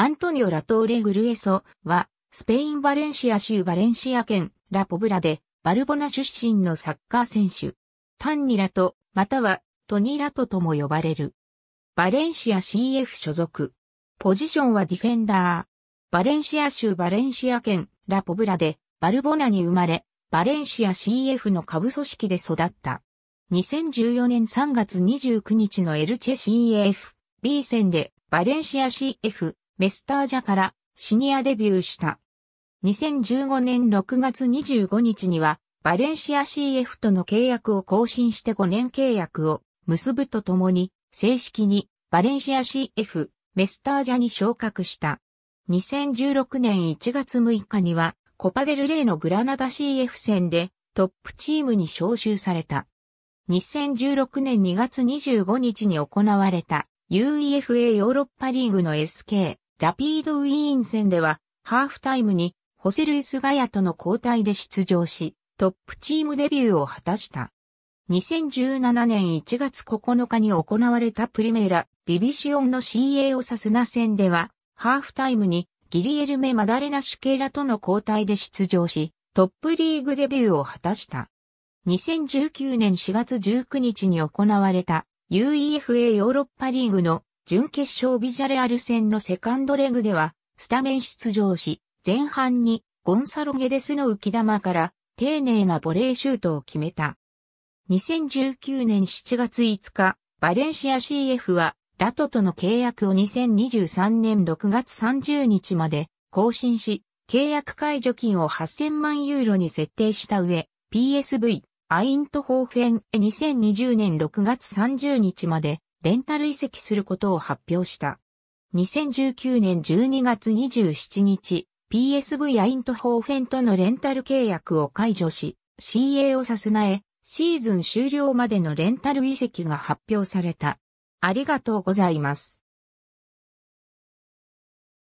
アントニオ・ラトーレ・グルエソは、スペイン・バレンシア州バレンシア県ラ・ポブラで、バルボナ出身のサッカー選手。タンニラと、または、トニラトとも呼ばれる。バレンシア CF 所属。ポジションはディフェンダー。バレンシア州バレンシア県ラ・ポブラで、バルボナに生まれ、バレンシア CF の下部組織で育った。2014年3月29日のエルチェ CF、B 戦で、バレンシア CF、メスタージャからシニアデビューした。2015年6月25日には、バレンシア CF との契約を更新して5年契約を結ぶとともに、正式にバレンシア CF メスタージャに昇格した。2016年1月6日には、コパデルレイのグラナダ CF 戦でトップチームに招集された。2016年2月25日に行われた UEFA ヨーロッパリーグの SK ラピードウィーン戦では、ハーフタイムに、ホセルイスガヤとの交代で出場し、トップチームデビューを果たした。2017年1月9日に行われたプリメーラ・ディビシオンの CA オサスナ戦では、ハーフタイムにギリエルメ・マダレナ・シュケラとの交代で出場し、トップリーグデビューを果たした。2019年4月19日に行われた UEFA ヨーロッパリーグの準決勝ビジャレアル戦のセカンドレグでは、スタメン出場し、前半にゴンサロ・ゲデスの浮き玉から丁寧なボレーシュートを決めた。2019年7月5日、バレンシア CF は、ラトとの契約を2023年6月30日まで更新し、契約解除金を8000万ユーロに設定した上、PSV、アイントホーフェン2020年6月30日までレンタル移籍することを発表した。2019年12月27日、PSV アイントホーフェンとのレンタル契約を解除し、CA をさすなえ、シーズン終了までのレンタル移籍が発表された。ありがとうございます。